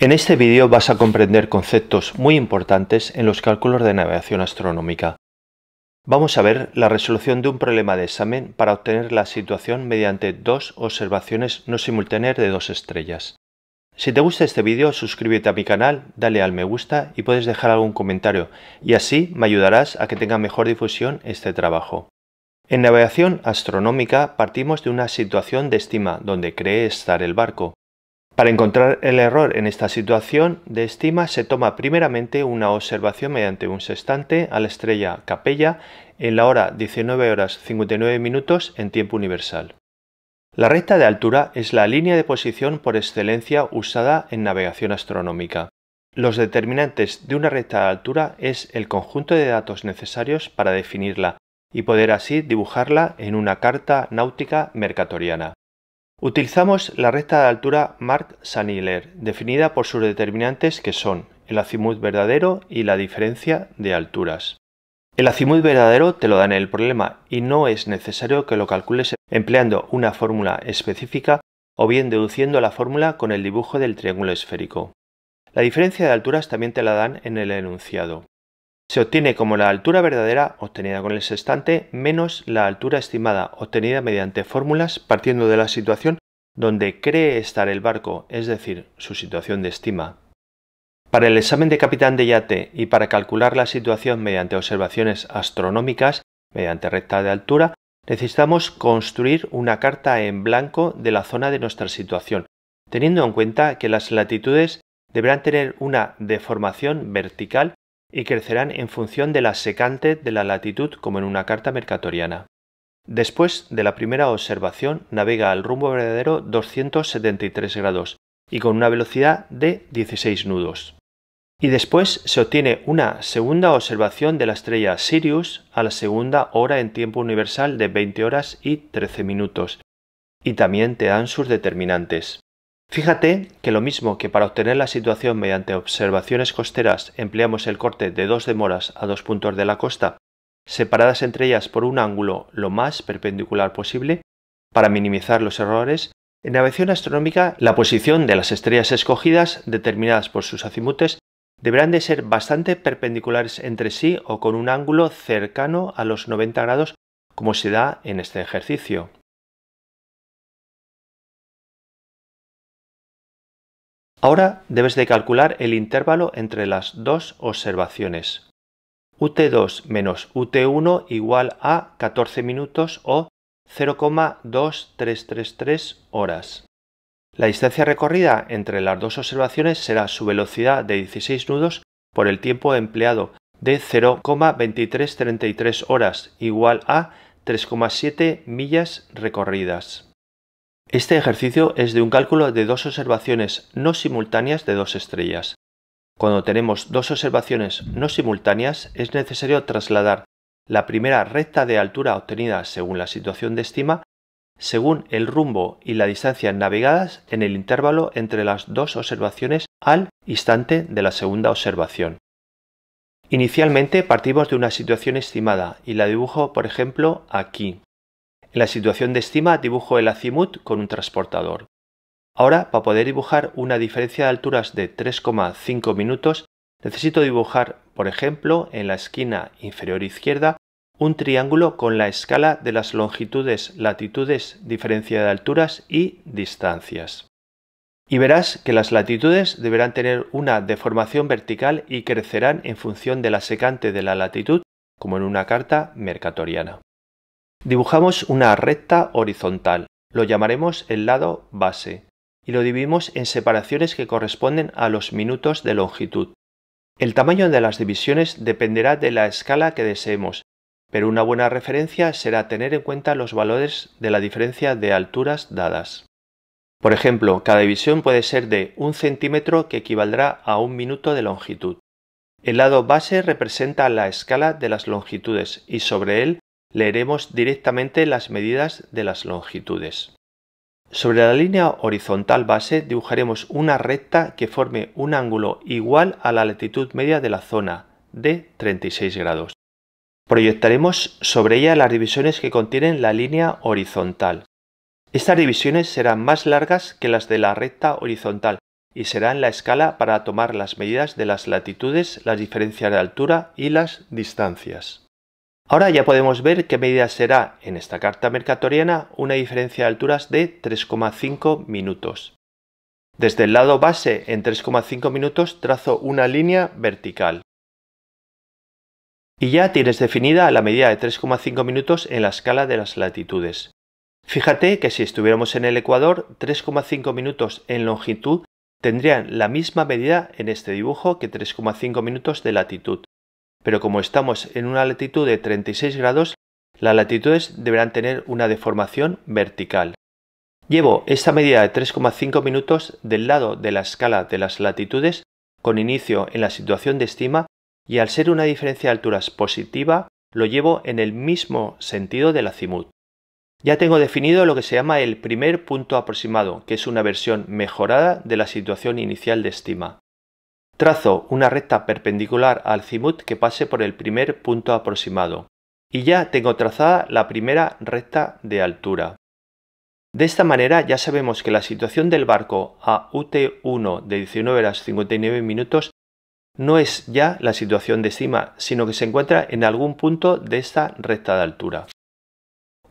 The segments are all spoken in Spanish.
En este vídeo vas a comprender conceptos muy importantes en los cálculos de navegación astronómica. Vamos a ver la resolución de un problema de examen para obtener la situación mediante dos observaciones no simultáneas de dos estrellas. Si te gusta este vídeo, suscríbete a mi canal, dale al me gusta y puedes dejar algún comentario, y así me ayudarás a que tenga mejor difusión este trabajo. En navegación astronómica partimos de una situación de estima donde cree estar el barco. Para encontrar el error en esta situación de estima se toma primeramente una observación mediante un sextante a la estrella Capella en la hora 19 horas 59 minutos en tiempo universal. La recta de altura es la línea de posición por excelencia usada en navegación astronómica. Los determinantes de una recta de altura es el conjunto de datos necesarios para definirla y poder así dibujarla en una carta náutica mercatoriana. Utilizamos la recta de altura Mark-Saniller, definida por sus determinantes que son el azimut verdadero y la diferencia de alturas. El azimut verdadero te lo dan en el problema y no es necesario que lo calcules empleando una fórmula específica o bien deduciendo la fórmula con el dibujo del triángulo esférico. La diferencia de alturas también te la dan en el enunciado. Se obtiene como la altura verdadera obtenida con el sextante menos la altura estimada obtenida mediante fórmulas partiendo de la situación donde cree estar el barco, es decir, su situación de estima. Para el examen de capitán de yate y para calcular la situación mediante observaciones astronómicas, mediante recta de altura, necesitamos construir una carta en blanco de la zona de nuestra situación, teniendo en cuenta que las latitudes deberán tener una deformación vertical y crecerán en función de la secante de la latitud como en una carta mercatoriana. Después de la primera observación navega al rumbo verdadero 273 grados y con una velocidad de 16 nudos. Y después se obtiene una segunda observación de la estrella Sirius a la segunda hora en tiempo universal de 20 horas y 13 minutos. Y también te dan sus determinantes. Fíjate que lo mismo que para obtener la situación mediante observaciones costeras empleamos el corte de dos demoras a dos puntos de la costa, separadas entre ellas por un ángulo lo más perpendicular posible, para minimizar los errores, en navegación astronómica la posición de las estrellas escogidas, determinadas por sus azimutes, deberán de ser bastante perpendiculares entre sí o con un ángulo cercano a los 90 grados como se da en este ejercicio. Ahora debes de calcular el intervalo entre las dos observaciones. UT2 menos UT1 igual a 14 minutos o 0,2333 horas. La distancia recorrida entre las dos observaciones será su velocidad de 16 nudos por el tiempo empleado de 0,2333 horas igual a 3,7 millas recorridas. Este ejercicio es de un cálculo de dos observaciones no simultáneas de dos estrellas. Cuando tenemos dos observaciones no simultáneas es necesario trasladar la primera recta de altura obtenida según la situación de estima según el rumbo y la distancia navegadas en el intervalo entre las dos observaciones al instante de la segunda observación. Inicialmente partimos de una situación estimada y la dibujo, por ejemplo, aquí. En la situación de estima dibujo el azimut con un transportador. Ahora, para poder dibujar una diferencia de alturas de 3,5 minutos, necesito dibujar, por ejemplo, en la esquina inferior izquierda, un triángulo con la escala de las longitudes, latitudes, diferencia de alturas y distancias. Y verás que las latitudes deberán tener una deformación vertical y crecerán en función de la secante de la latitud, como en una carta mercatoriana. Dibujamos una recta horizontal, lo llamaremos el lado base, y lo dividimos en separaciones que corresponden a los minutos de longitud. El tamaño de las divisiones dependerá de la escala que deseemos, pero una buena referencia será tener en cuenta los valores de la diferencia de alturas dadas. Por ejemplo, cada división puede ser de un centímetro que equivaldrá a un minuto de longitud. El lado base representa la escala de las longitudes y sobre él leeremos directamente las medidas de las longitudes. Sobre la línea horizontal base dibujaremos una recta que forme un ángulo igual a la latitud media de la zona, de 36 grados. Proyectaremos sobre ella las divisiones que contienen la línea horizontal. Estas divisiones serán más largas que las de la recta horizontal y serán la escala para tomar las medidas de las latitudes, las diferencias de altura y las distancias. Ahora ya podemos ver qué medida será en esta carta mercatoriana una diferencia de alturas de 3,5 minutos. Desde el lado base en 3,5 minutos trazo una línea vertical. Y ya tienes definida la medida de 3,5 minutos en la escala de las latitudes. Fíjate que si estuviéramos en el Ecuador, 3,5 minutos en longitud tendrían la misma medida en este dibujo que 3,5 minutos de latitud pero como estamos en una latitud de 36 grados, las latitudes deberán tener una deformación vertical. Llevo esta medida de 3,5 minutos del lado de la escala de las latitudes con inicio en la situación de estima y al ser una diferencia de alturas positiva lo llevo en el mismo sentido del azimut. Ya tengo definido lo que se llama el primer punto aproximado, que es una versión mejorada de la situación inicial de estima. Trazo una recta perpendicular al cimut que pase por el primer punto aproximado. Y ya tengo trazada la primera recta de altura. De esta manera ya sabemos que la situación del barco a UT1 de 19 horas 59 minutos no es ya la situación de cima, sino que se encuentra en algún punto de esta recta de altura.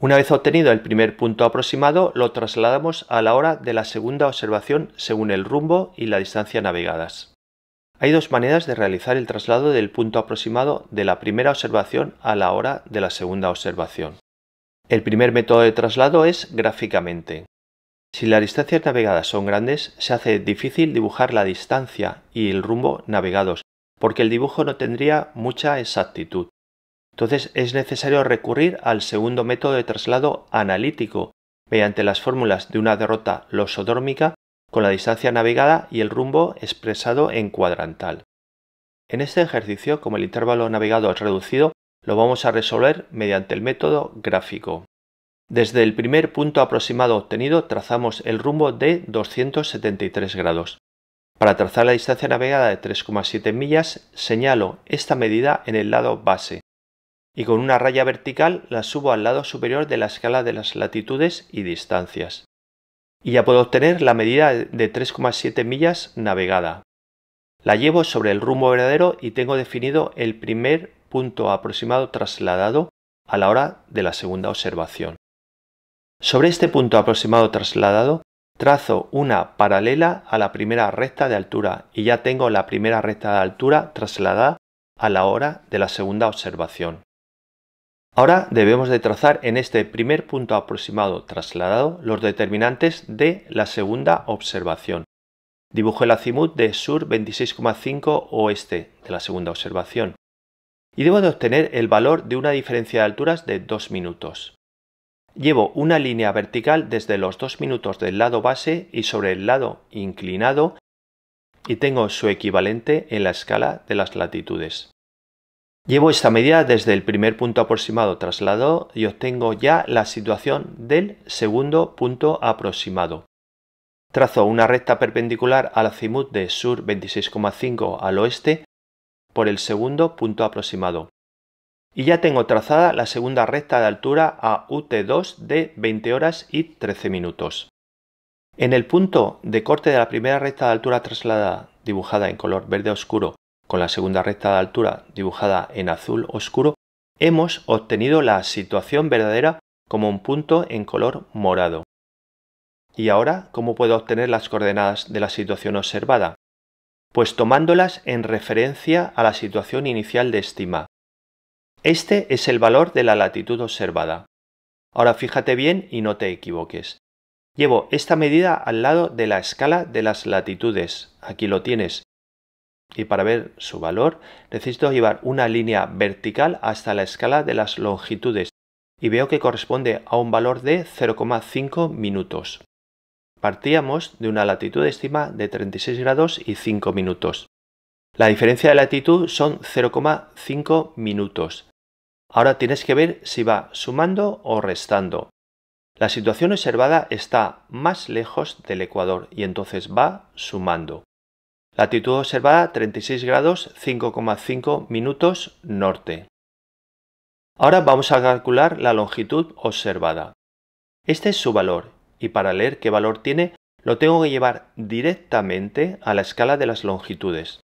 Una vez obtenido el primer punto aproximado, lo trasladamos a la hora de la segunda observación según el rumbo y la distancia navegadas. Hay dos maneras de realizar el traslado del punto aproximado de la primera observación a la hora de la segunda observación. El primer método de traslado es gráficamente. Si las distancias navegadas son grandes, se hace difícil dibujar la distancia y el rumbo navegados, porque el dibujo no tendría mucha exactitud. Entonces es necesario recurrir al segundo método de traslado analítico, mediante las fórmulas de una derrota losodórmica con la distancia navegada y el rumbo expresado en cuadrantal. En este ejercicio, como el intervalo navegado es reducido, lo vamos a resolver mediante el método gráfico. Desde el primer punto aproximado obtenido trazamos el rumbo de 273 grados. Para trazar la distancia navegada de 3,7 millas, señalo esta medida en el lado base y con una raya vertical la subo al lado superior de la escala de las latitudes y distancias y ya puedo obtener la medida de 3,7 millas navegada. La llevo sobre el rumbo verdadero y tengo definido el primer punto aproximado trasladado a la hora de la segunda observación. Sobre este punto aproximado trasladado, trazo una paralela a la primera recta de altura y ya tengo la primera recta de altura trasladada a la hora de la segunda observación. Ahora debemos de trazar en este primer punto aproximado trasladado los determinantes de la segunda observación. Dibujo el azimut de sur 26,5 oeste de la segunda observación y debo de obtener el valor de una diferencia de alturas de 2 minutos. Llevo una línea vertical desde los 2 minutos del lado base y sobre el lado inclinado y tengo su equivalente en la escala de las latitudes. Llevo esta medida desde el primer punto aproximado traslado y obtengo ya la situación del segundo punto aproximado. Trazo una recta perpendicular al cimut de sur 26,5 al oeste por el segundo punto aproximado. Y ya tengo trazada la segunda recta de altura a UT2 de 20 horas y 13 minutos. En el punto de corte de la primera recta de altura trasladada, dibujada en color verde oscuro, con la segunda recta de altura dibujada en azul oscuro, hemos obtenido la situación verdadera como un punto en color morado. ¿Y ahora cómo puedo obtener las coordenadas de la situación observada? Pues tomándolas en referencia a la situación inicial de estima. Este es el valor de la latitud observada. Ahora fíjate bien y no te equivoques. Llevo esta medida al lado de la escala de las latitudes. Aquí lo tienes y para ver su valor necesito llevar una línea vertical hasta la escala de las longitudes y veo que corresponde a un valor de 0,5 minutos. Partíamos de una latitud estima de 36 grados y 5 minutos. La diferencia de latitud son 0,5 minutos. Ahora tienes que ver si va sumando o restando. La situación observada está más lejos del ecuador y entonces va sumando. Latitud observada 36 grados 5,5 minutos norte. Ahora vamos a calcular la longitud observada. Este es su valor y para leer qué valor tiene lo tengo que llevar directamente a la escala de las longitudes.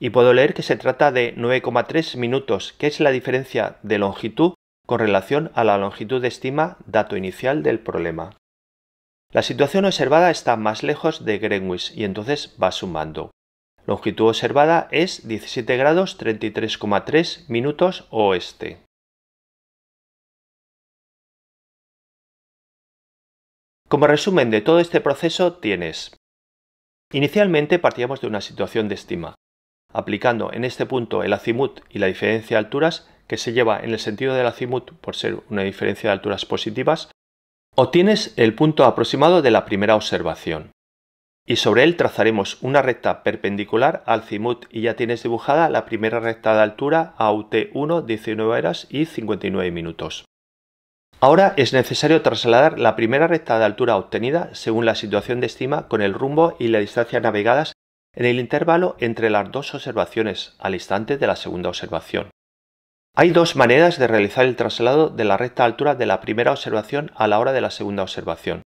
Y puedo leer que se trata de 9,3 minutos, que es la diferencia de longitud con relación a la longitud de estima dato inicial del problema. La situación observada está más lejos de Greenwich y entonces va sumando. Longitud observada es 17 grados 33,3 minutos oeste. Como resumen de todo este proceso tienes. Inicialmente partíamos de una situación de estima, aplicando en este punto el azimut y la diferencia de alturas que se lleva en el sentido del azimut por ser una diferencia de alturas positivas Obtienes el punto aproximado de la primera observación y sobre él trazaremos una recta perpendicular al cimut y ya tienes dibujada la primera recta de altura a UT1 19 horas y 59 minutos. Ahora es necesario trasladar la primera recta de altura obtenida según la situación de estima con el rumbo y la distancia navegadas en el intervalo entre las dos observaciones al instante de la segunda observación. Hay dos maneras de realizar el traslado de la recta altura de la primera observación a la hora de la segunda observación.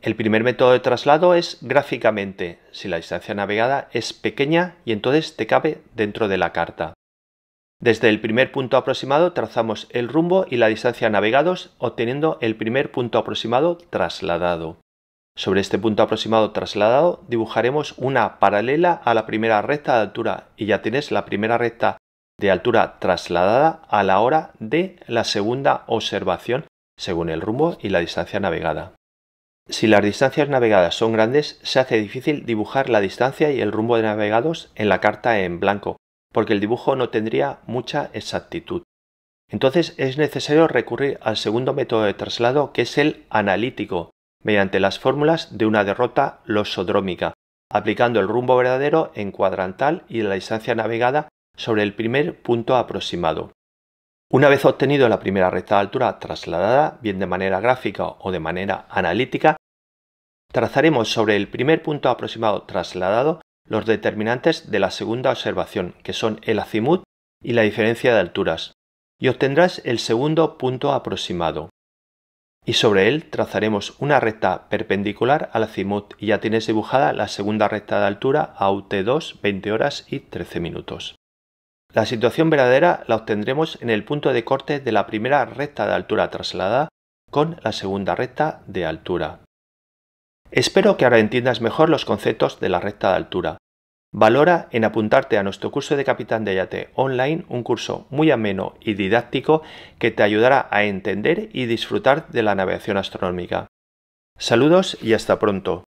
El primer método de traslado es gráficamente, si la distancia navegada es pequeña y entonces te cabe dentro de la carta. Desde el primer punto aproximado trazamos el rumbo y la distancia navegados obteniendo el primer punto aproximado trasladado. Sobre este punto aproximado trasladado dibujaremos una paralela a la primera recta de altura y ya tienes la primera recta de altura trasladada a la hora de la segunda observación según el rumbo y la distancia navegada. Si las distancias navegadas son grandes, se hace difícil dibujar la distancia y el rumbo de navegados en la carta en blanco, porque el dibujo no tendría mucha exactitud. Entonces es necesario recurrir al segundo método de traslado, que es el analítico, mediante las fórmulas de una derrota losodrómica, aplicando el rumbo verdadero en cuadrantal y la distancia navegada sobre el primer punto aproximado. Una vez obtenido la primera recta de altura trasladada, bien de manera gráfica o de manera analítica, trazaremos sobre el primer punto aproximado trasladado los determinantes de la segunda observación, que son el azimut y la diferencia de alturas, y obtendrás el segundo punto aproximado. Y sobre él trazaremos una recta perpendicular al azimut y ya tienes dibujada la segunda recta de altura a UT2 20 horas y 13 minutos. La situación verdadera la obtendremos en el punto de corte de la primera recta de altura trasladada con la segunda recta de altura. Espero que ahora entiendas mejor los conceptos de la recta de altura. Valora en apuntarte a nuestro curso de Capitán de Yate online, un curso muy ameno y didáctico que te ayudará a entender y disfrutar de la navegación astronómica. Saludos y hasta pronto.